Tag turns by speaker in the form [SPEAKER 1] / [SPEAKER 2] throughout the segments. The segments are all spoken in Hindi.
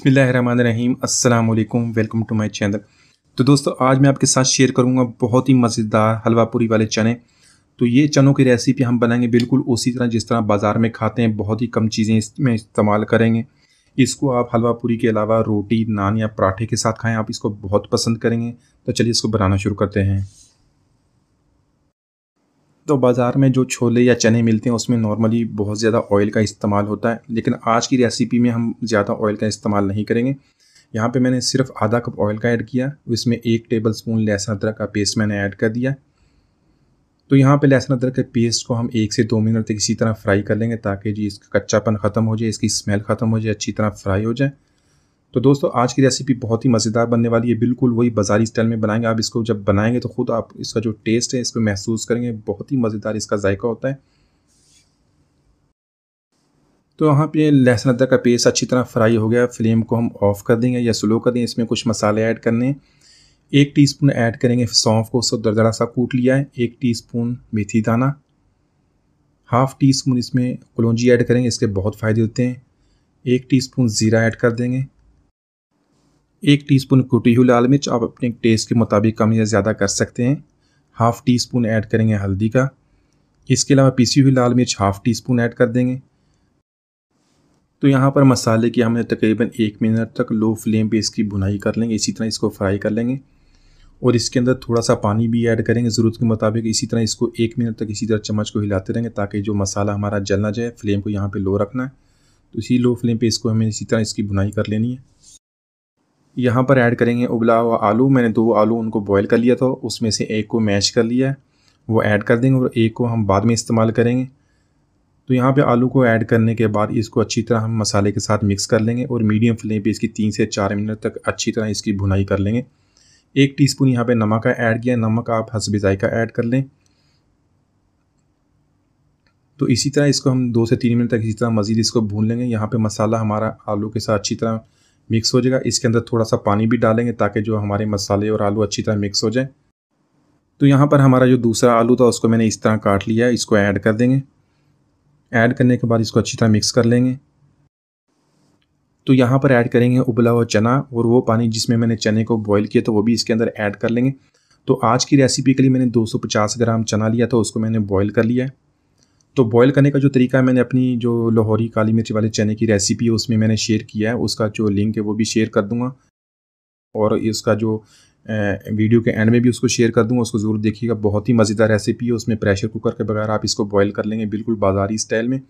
[SPEAKER 1] बिसमीम अस्सलाम वालेकुम वेलकम टू माय चैनल तो दोस्तों आज मैं आपके साथ शेयर करूंगा बहुत ही मज़ेदार हलवा पूरी वाले चने तो ये चनों की रेसिपी हम बनाएंगे बिल्कुल उसी तरह जिस तरह बाज़ार में खाते हैं बहुत ही कम चीज़ें इसमें इस्तेमाल करेंगे इसको आप हलवा पूरी के अलावा रोटी नान या पराठे के साथ खाएँ आप इसको बहुत पसंद करेंगे तो चलिए इसको बनाना शुरू करते हैं तो बाज़ार में जो छोले या चने मिलते हैं उसमें नॉर्मली बहुत ज़्यादा ऑयल का इस्तेमाल होता है लेकिन आज की रेसिपी में हम ज़्यादा ऑयल का इस्तेमाल नहीं करेंगे यहाँ पे मैंने सिर्फ आधा कप ऑयल का ऐड किया इसमें एक टेबल स्पून लहसुन अदरक का पेस्ट मैंने ऐड कर दिया तो यहाँ पे लहसुन अदरक के पेस्ट को हम एक से दो मिनट तक इसी तरह फ्राई कर लेंगे ताकि जी इसका कच्चापन ख़त्म हो जाए इसकी स्मेल ख़त्म हो जाए अच्छी तरह फ्राई हो जाए तो दोस्तों आज की रेसिपी बहुत ही मज़ेदार बनने वाली है बिल्कुल वही बाजारी स्टाइल में बनाएंगे आप इसको जब बनाएंगे तो खुद आप इसका जो टेस्ट है इसको महसूस करेंगे बहुत ही मज़ेदार इसका जायका होता है तो यहाँ पे लहसुन अदरक का पेस्ट अच्छी तरह फ्राई हो गया फ्लेम को हम ऑफ़ कर देंगे या स्लो कर देंगे इसमें कुछ मसाले ऐड करने हैं एक स्पून ऐड करेंगे सौंफ को उसको दरदरा सा कूट लिया है एक स्पून मेथी दाना हाफ़ टी स्पून इसमें कलौजी ऐड करेंगे इसके बहुत फ़ायदे होते हैं एक टीस्पून ज़ीरा ऐड कर देंगे एक टीस्पून कुटी हुई लाल मिर्च आप अपने टेस्ट के मुताबिक कम या ज़्यादा कर सकते हैं हाफ़ टी स्पून ऐड करेंगे हल्दी का इसके अलावा पीसी हुई लाल मिर्च हाफ़ टी स्पून ऐड कर देंगे तो यहाँ पर मसाले की हमने तकरीबन एक मिनट तक लो फ्लेम पे इसकी भुनाई कर लेंगे इसी तरह इसको फ्राई कर लेंगे और इसके अंदर थोड़ा सा पानी भी ऐड करेंगे ज़रूरत के मुताबिक इसी तरह इसको एक मिनट तक इसी तरह चम्मच को हिलाते रहेंगे ताकि जो मसाला हमारा जल ना जाए फ्लेम को यहाँ पे लो रखना है तो इसी लो फ्लेम पे इसको हमें इसी तरह इसकी बुनाई कर लेनी है यहाँ पर ऐड करेंगे उबला हुआ आलू मैंने दो आलू उनको बॉईल कर लिया था उसमें से एक को मैश कर लिया है वो ऐड कर देंगे और एक को हम बाद में इस्तेमाल करेंगे तो यहाँ पे आलू को ऐड करने के बाद इसको अच्छी तरह हम मसाले के साथ मिक्स कर लेंगे और मीडियम फ्लेम पे इसकी तीन से चार मिनट तक अच्छी तरह इसकी भुनाई कर लेंगे एक टी स्पून यहाँ पर नमक का ऐड किया नमक आप हसब जायका ऐड कर लें तो इसी तरह इसको हम दो से तीन मिनट तक इसी तरह मज़ीद इसको भून लेंगे यहाँ पर मसाला हमारा आलू के साथ अच्छी तरह मिक्स हो जाएगा इसके अंदर थोड़ा सा पानी भी डालेंगे ताकि जो हमारे मसाले और आलू अच्छी तरह मिक्स हो जाए तो यहाँ पर हमारा जो दूसरा आलू था उसको मैंने इस तरह काट लिया है इसको ऐड कर देंगे ऐड करने के बाद इसको अच्छी तरह मिक्स कर लेंगे तो यहाँ पर ऐड करेंगे उबला हुआ चना और वो पानी जिसमें मैंने चने को बॉईल किया तो वो भी इसके अंदर ऐड कर लेंगे तो आज की रेसिपी के लिए मैंने 250 ग्राम चना लिया था उसको मैंने बॉईल कर लिया है तो बॉयल करने का जो तरीका है मैंने अपनी जो लाहौरी काली मिर्च वाले चने की रेसिपी है उसमें मैंने शेयर किया है उसका जो लिंक है वो भी शेयर कर दूँगा और इसका जो वीडियो के एंड में भी उसको शेयर कर दूँगा उसको ज़रूर देखिएगा बहुत ही मज़ेदार रेसिपी है उसमें प्रेशर कुकर के बगैर आप इसको बॉयल कर लेंगे बिल्कुल बाजारी स्टाइल में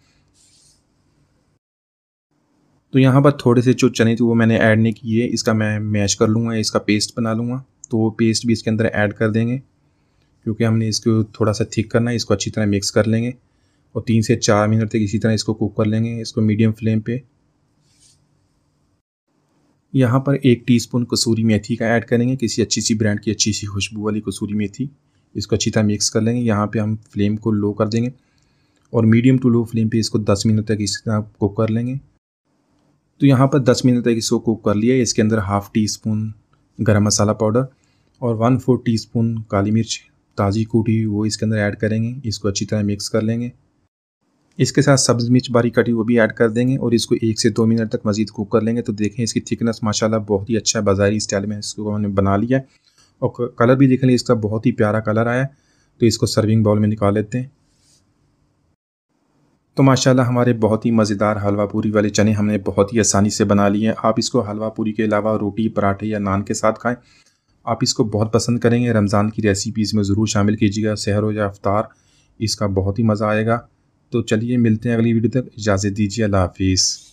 [SPEAKER 1] तो यहाँ पर थोड़े से जो चने थे वो मैंने ऐड नहीं किए इसका मैं मैश कर लूँगा इसका पेस्ट बना लूँगा तो वो पेस्ट भी इसके अंदर ऐड कर देंगे क्योंकि हमने इसको थोड़ा सा थिक करना है इसको अच्छी तरह मिक्स कर लेंगे और तीन से चार मिनट तक इसी तरह इसको कुक कर लेंगे इसको मीडियम फ्लेम पे यहाँ पर एक टीस्पून कसूरी मेथी का ऐड करेंगे किसी अच्छी सी ब्रांड की अच्छी सी खुशबू वाली कसूरी मेथी इसको अच्छी तरह मिक्स कर लेंगे यहाँ पे हम फ्लेम को लो कर देंगे और मीडियम टू लो फ्लेम पे इसको 10 मिनट तक इसी तरह कुक कर लेंगे तो यहाँ पर 10 मिनट तक इसको कुक कर लिया इसके अंदर half teaspoon garam masala powder और वन फोर टी स्पून काली मिर्च ताज़ी कूटी हुई वो इसके अंदर ऐड करेंगे इसको अच्छी तरह मिक्स कर लेंगे इसके साथ सब्ज़ मिर्च बारीक कटी वो भी ऐड कर देंगे और इसको एक से दो मिनट तक मज़ीद कुक कर लेंगे तो देखें इसकी थिकनेस माशाल्लाह बहुत ही अच्छा है बाज़ारी स्टाइल में इसको हमने बना लिया है और कलर भी देख लें इसका बहुत ही प्यारा कलर आया तो इसको सर्विंग बाउल में निकाल लेते हैं तो माशाल्लाह हमारे बहुत ही मज़ेदार हलवा पूरी वाले चने हमने बहुत ही आसानी से बना लिए हैं आप इसको हलवा पूरी के अलावा रोटी पराठे या नान के साथ खाएँ आप इसको बहुत पसंद करेंगे रमज़ान की रेसिपीज़ में ज़रूर शामिल कीजिएगा सहर या अफ्तार इसका बहुत ही मज़ा आएगा तो चलिए मिलते हैं अगली वीडियो तक इजाज़त दीजिए अल्लाह हाफिज़